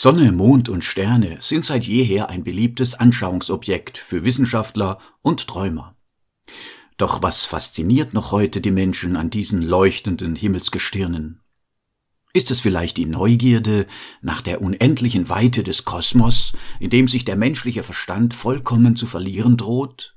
Sonne, Mond und Sterne sind seit jeher ein beliebtes Anschauungsobjekt für Wissenschaftler und Träumer. Doch was fasziniert noch heute die Menschen an diesen leuchtenden Himmelsgestirnen? Ist es vielleicht die Neugierde nach der unendlichen Weite des Kosmos, in dem sich der menschliche Verstand vollkommen zu verlieren droht?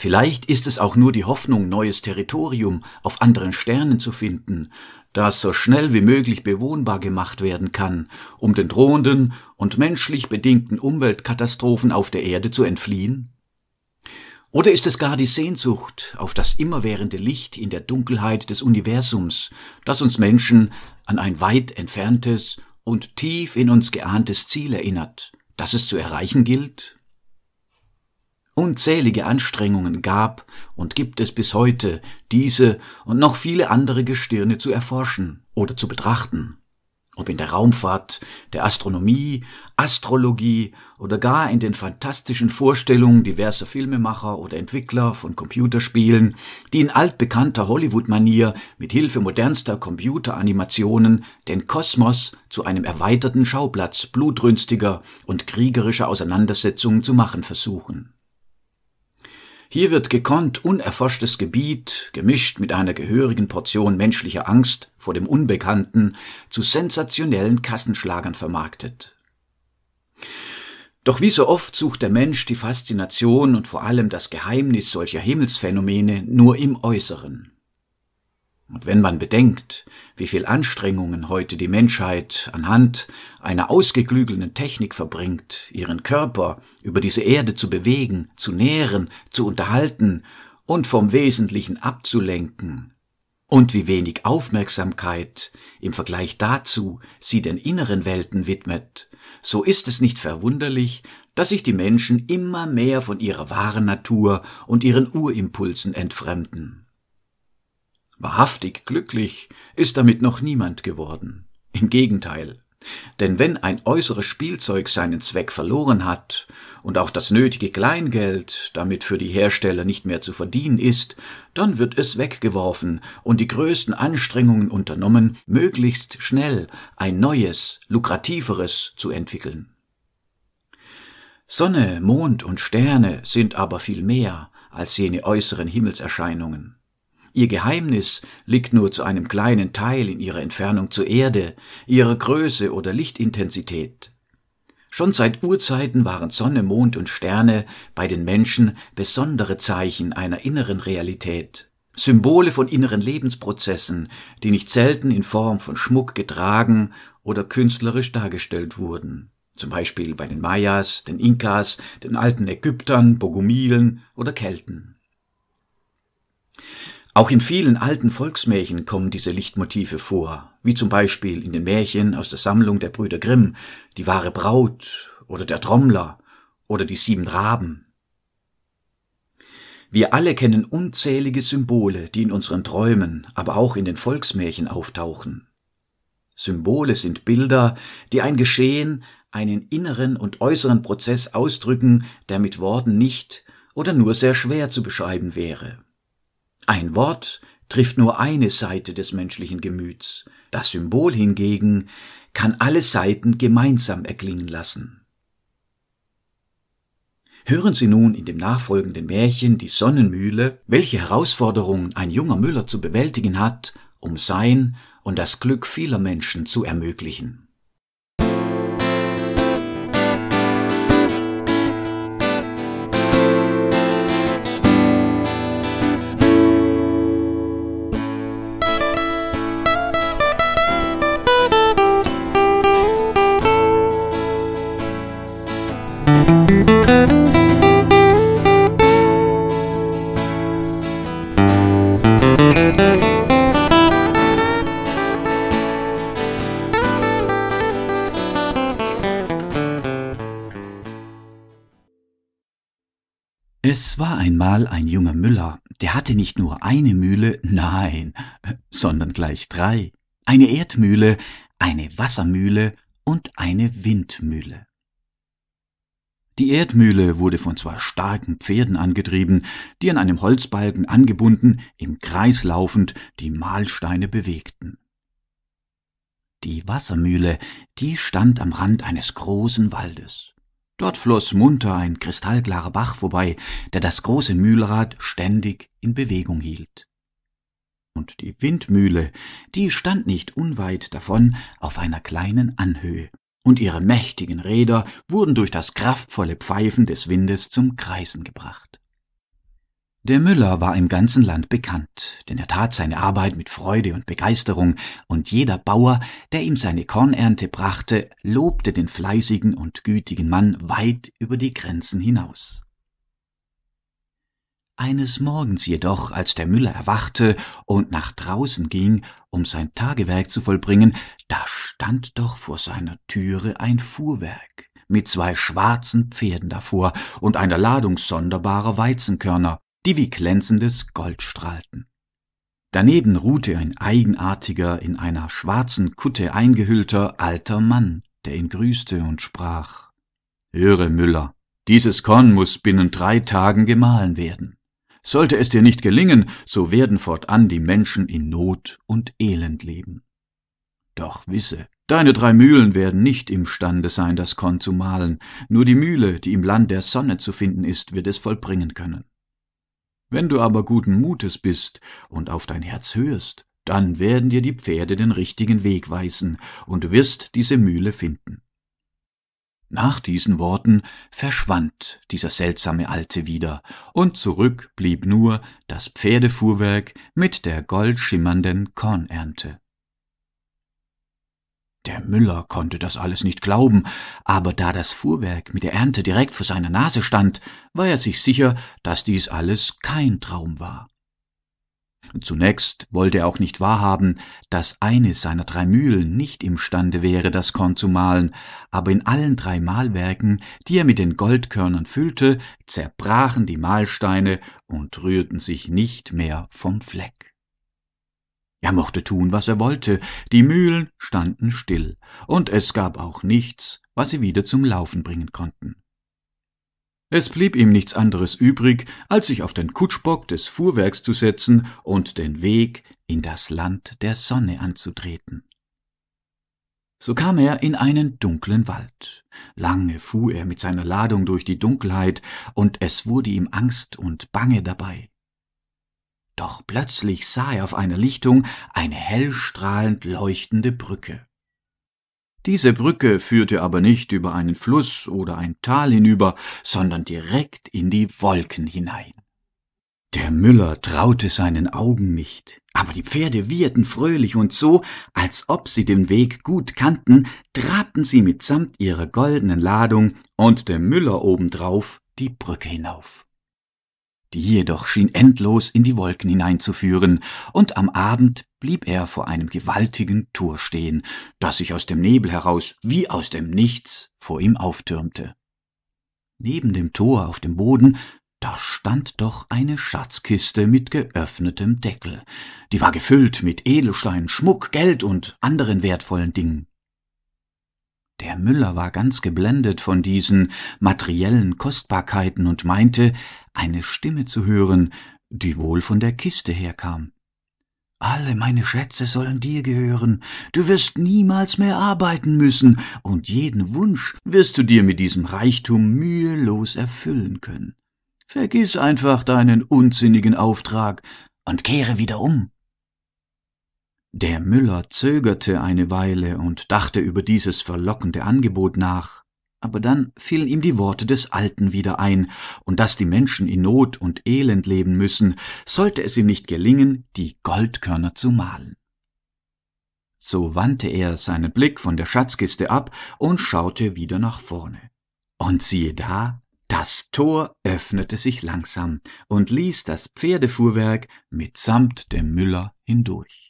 Vielleicht ist es auch nur die Hoffnung, neues Territorium auf anderen Sternen zu finden, das so schnell wie möglich bewohnbar gemacht werden kann, um den drohenden und menschlich bedingten Umweltkatastrophen auf der Erde zu entfliehen? Oder ist es gar die Sehnsucht auf das immerwährende Licht in der Dunkelheit des Universums, das uns Menschen an ein weit entferntes und tief in uns geahntes Ziel erinnert, das es zu erreichen gilt? Unzählige Anstrengungen gab und gibt es bis heute, diese und noch viele andere Gestirne zu erforschen oder zu betrachten. Ob in der Raumfahrt, der Astronomie, Astrologie oder gar in den fantastischen Vorstellungen diverser Filmemacher oder Entwickler von Computerspielen, die in altbekannter Hollywood-Manier mit Hilfe modernster Computeranimationen den Kosmos zu einem erweiterten Schauplatz blutrünstiger und kriegerischer Auseinandersetzungen zu machen versuchen. Hier wird gekonnt unerforschtes Gebiet, gemischt mit einer gehörigen Portion menschlicher Angst vor dem Unbekannten, zu sensationellen Kassenschlagern vermarktet. Doch wie so oft sucht der Mensch die Faszination und vor allem das Geheimnis solcher Himmelsphänomene nur im Äußeren. Und wenn man bedenkt, wie viel Anstrengungen heute die Menschheit anhand einer ausgeklügelten Technik verbringt, ihren Körper über diese Erde zu bewegen, zu nähren, zu unterhalten und vom Wesentlichen abzulenken, und wie wenig Aufmerksamkeit im Vergleich dazu sie den inneren Welten widmet, so ist es nicht verwunderlich, dass sich die Menschen immer mehr von ihrer wahren Natur und ihren Urimpulsen entfremden. Wahrhaftig glücklich ist damit noch niemand geworden. Im Gegenteil. Denn wenn ein äußeres Spielzeug seinen Zweck verloren hat und auch das nötige Kleingeld damit für die Hersteller nicht mehr zu verdienen ist, dann wird es weggeworfen und die größten Anstrengungen unternommen, möglichst schnell ein neues, lukrativeres zu entwickeln. Sonne, Mond und Sterne sind aber viel mehr als jene äußeren Himmelserscheinungen. Ihr Geheimnis liegt nur zu einem kleinen Teil in ihrer Entfernung zur Erde, ihrer Größe oder Lichtintensität. Schon seit Urzeiten waren Sonne, Mond und Sterne bei den Menschen besondere Zeichen einer inneren Realität, Symbole von inneren Lebensprozessen, die nicht selten in Form von Schmuck getragen oder künstlerisch dargestellt wurden, zum Beispiel bei den Mayas, den Inkas, den alten Ägyptern, Bogumilen oder Kelten. Auch in vielen alten Volksmärchen kommen diese Lichtmotive vor, wie zum Beispiel in den Märchen aus der Sammlung der Brüder Grimm, die wahre Braut oder der Trommler oder die sieben Raben. Wir alle kennen unzählige Symbole, die in unseren Träumen, aber auch in den Volksmärchen auftauchen. Symbole sind Bilder, die ein Geschehen, einen inneren und äußeren Prozess ausdrücken, der mit Worten nicht oder nur sehr schwer zu beschreiben wäre. Ein Wort trifft nur eine Seite des menschlichen Gemüts, das Symbol hingegen kann alle Seiten gemeinsam erklingen lassen. Hören Sie nun in dem nachfolgenden Märchen Die Sonnenmühle, welche Herausforderungen ein junger Müller zu bewältigen hat, um sein und das Glück vieler Menschen zu ermöglichen. Es war einmal ein junger Müller, der hatte nicht nur eine Mühle, nein, sondern gleich drei. Eine Erdmühle, eine Wassermühle und eine Windmühle. Die Erdmühle wurde von zwei starken Pferden angetrieben, die an einem Holzbalken angebunden, im Kreis laufend, die Mahlsteine bewegten. Die Wassermühle, die stand am Rand eines großen Waldes dort floss munter ein kristallklarer bach vorbei der das große mühlrad ständig in bewegung hielt und die windmühle die stand nicht unweit davon auf einer kleinen anhöhe und ihre mächtigen räder wurden durch das kraftvolle pfeifen des windes zum kreisen gebracht der müller war im ganzen land bekannt denn er tat seine arbeit mit freude und begeisterung und jeder bauer der ihm seine kornernte brachte lobte den fleißigen und gütigen mann weit über die grenzen hinaus eines morgens jedoch als der müller erwachte und nach draußen ging um sein tagewerk zu vollbringen da stand doch vor seiner türe ein fuhrwerk mit zwei schwarzen pferden davor und einer ladung sonderbarer Weizenkörner, die wie glänzendes Gold strahlten. Daneben ruhte ein eigenartiger, in einer schwarzen Kutte eingehüllter alter Mann, der ihn grüßte und sprach Höre, Müller, dieses Korn muß binnen drei Tagen gemahlen werden. Sollte es dir nicht gelingen, so werden fortan die Menschen in Not und Elend leben. Doch wisse, deine drei Mühlen werden nicht imstande sein, das Korn zu mahlen, nur die Mühle, die im Land der Sonne zu finden ist, wird es vollbringen können wenn du aber guten mutes bist und auf dein herz hörst dann werden dir die pferde den richtigen weg weisen und du wirst diese mühle finden nach diesen worten verschwand dieser seltsame alte wieder und zurück blieb nur das pferdefuhrwerk mit der goldschimmernden kornernte der Müller konnte das alles nicht glauben, aber da das Fuhrwerk mit der Ernte direkt vor seiner Nase stand, war er sich sicher, dass dies alles kein Traum war. Zunächst wollte er auch nicht wahrhaben, dass eine seiner drei Mühlen nicht imstande wäre, das Korn zu mahlen, aber in allen drei Mahlwerken, die er mit den Goldkörnern füllte, zerbrachen die Mahlsteine und rührten sich nicht mehr vom Fleck er mochte tun, was er wollte, die Mühlen standen still, und es gab auch nichts, was sie wieder zum Laufen bringen konnten. Es blieb ihm nichts anderes übrig, als sich auf den Kutschbock des Fuhrwerks zu setzen und den Weg in das Land der Sonne anzutreten. So kam er in einen dunklen Wald. Lange fuhr er mit seiner Ladung durch die Dunkelheit, und es wurde ihm Angst und Bange dabei doch plötzlich sah er auf einer Lichtung eine hellstrahlend leuchtende Brücke. Diese Brücke führte aber nicht über einen Fluss oder ein Tal hinüber, sondern direkt in die Wolken hinein. Der Müller traute seinen Augen nicht, aber die Pferde wieherten fröhlich und so, als ob sie den Weg gut kannten, trabten sie mitsamt ihrer goldenen Ladung und der Müller obendrauf die Brücke hinauf die jedoch schien endlos in die Wolken hineinzuführen, und am Abend blieb er vor einem gewaltigen Tor stehen, das sich aus dem Nebel heraus wie aus dem Nichts vor ihm auftürmte. Neben dem Tor auf dem Boden, da stand doch eine Schatzkiste mit geöffnetem Deckel, die war gefüllt mit Edelstein, Schmuck, Geld und anderen wertvollen Dingen der müller war ganz geblendet von diesen materiellen kostbarkeiten und meinte eine stimme zu hören die wohl von der kiste herkam alle meine schätze sollen dir gehören du wirst niemals mehr arbeiten müssen und jeden wunsch wirst du dir mit diesem reichtum mühelos erfüllen können Vergiss einfach deinen unsinnigen auftrag und kehre wieder um der müller zögerte eine weile und dachte über dieses verlockende angebot nach aber dann fielen ihm die worte des alten wieder ein und daß die menschen in not und elend leben müssen sollte es ihm nicht gelingen die goldkörner zu mahlen so wandte er seinen blick von der schatzkiste ab und schaute wieder nach vorne und siehe da das tor öffnete sich langsam und ließ das pferdefuhrwerk mitsamt dem müller hindurch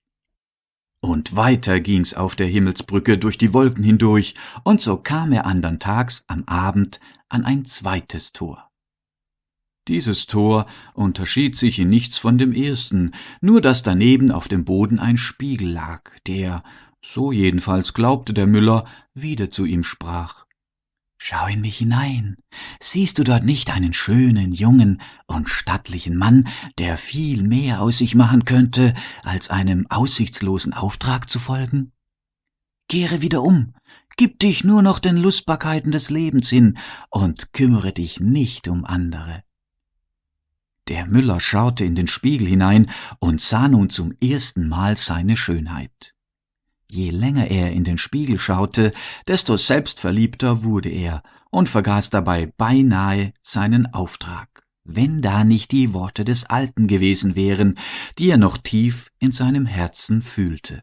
und weiter ging's auf der himmelsbrücke durch die wolken hindurch und so kam er andern tags am abend an ein zweites tor dieses tor unterschied sich in nichts von dem ersten nur daß daneben auf dem boden ein spiegel lag der so jedenfalls glaubte der müller wieder zu ihm sprach Schau in mich hinein. Siehst du dort nicht einen schönen, jungen und stattlichen Mann, der viel mehr aus sich machen könnte, als einem aussichtslosen Auftrag zu folgen? Kehre wieder um, gib dich nur noch den Lustbarkeiten des Lebens hin und kümmere dich nicht um andere. Der Müller schaute in den Spiegel hinein und sah nun zum ersten Mal seine Schönheit. Je länger er in den Spiegel schaute, desto selbstverliebter wurde er und vergaß dabei beinahe seinen Auftrag, wenn da nicht die Worte des Alten gewesen wären, die er noch tief in seinem Herzen fühlte.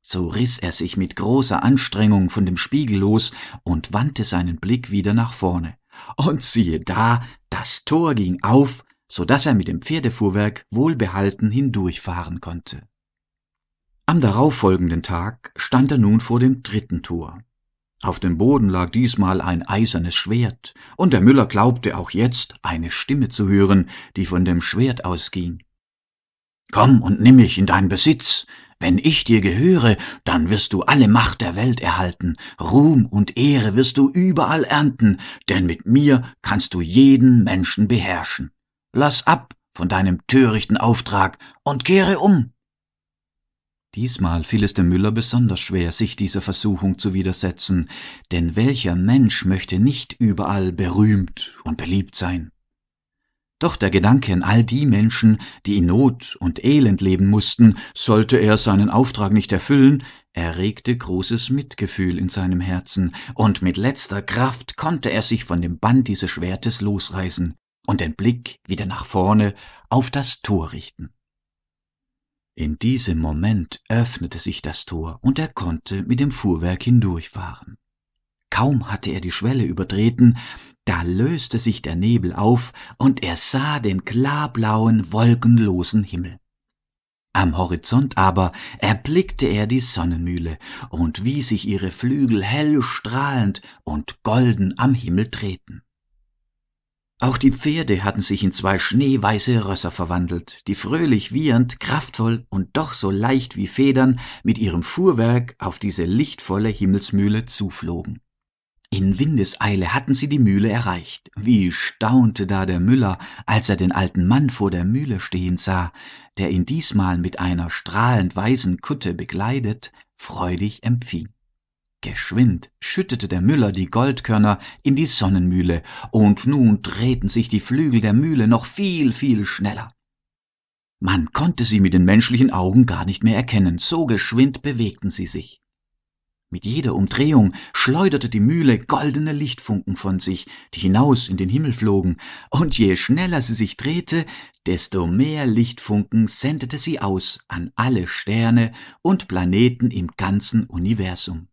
So riß er sich mit großer Anstrengung von dem Spiegel los und wandte seinen Blick wieder nach vorne. Und siehe da, das Tor ging auf, so daß er mit dem Pferdefuhrwerk wohlbehalten hindurchfahren konnte am darauffolgenden tag stand er nun vor dem dritten tor auf dem boden lag diesmal ein eisernes schwert und der müller glaubte auch jetzt eine stimme zu hören die von dem schwert ausging komm und nimm mich in deinen besitz wenn ich dir gehöre dann wirst du alle macht der welt erhalten ruhm und ehre wirst du überall ernten denn mit mir kannst du jeden menschen beherrschen Lass ab von deinem törichten auftrag und kehre um diesmal fiel es dem müller besonders schwer sich dieser versuchung zu widersetzen denn welcher mensch möchte nicht überall berühmt und beliebt sein doch der gedanke an all die menschen die in not und elend leben mußten sollte er seinen auftrag nicht erfüllen erregte großes mitgefühl in seinem herzen und mit letzter kraft konnte er sich von dem band dieses schwertes losreißen und den blick wieder nach vorne auf das tor richten in diesem moment öffnete sich das tor und er konnte mit dem fuhrwerk hindurchfahren kaum hatte er die schwelle übertreten da löste sich der nebel auf und er sah den klarblauen wolkenlosen himmel am horizont aber erblickte er die sonnenmühle und wie sich ihre flügel hell strahlend und golden am himmel drehten auch die Pferde hatten sich in zwei schneeweiße Rösser verwandelt, die fröhlich wiehernd, kraftvoll und doch so leicht wie Federn mit ihrem Fuhrwerk auf diese lichtvolle Himmelsmühle zuflogen. In Windeseile hatten sie die Mühle erreicht. Wie staunte da der Müller, als er den alten Mann vor der Mühle stehen sah, der ihn diesmal mit einer strahlend weißen Kutte begleitet, freudig empfing geschwind schüttete der müller die goldkörner in die sonnenmühle und nun drehten sich die flügel der mühle noch viel viel schneller man konnte sie mit den menschlichen augen gar nicht mehr erkennen so geschwind bewegten sie sich mit jeder umdrehung schleuderte die mühle goldene lichtfunken von sich die hinaus in den himmel flogen und je schneller sie sich drehte desto mehr lichtfunken sendete sie aus an alle sterne und planeten im ganzen universum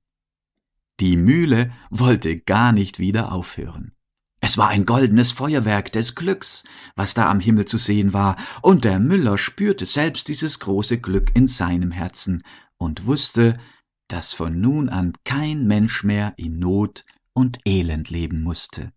die Mühle wollte gar nicht wieder aufhören. Es war ein goldenes Feuerwerk des Glücks, was da am Himmel zu sehen war, und der Müller spürte selbst dieses große Glück in seinem Herzen und wusste, dass von nun an kein Mensch mehr in Not und Elend leben musste.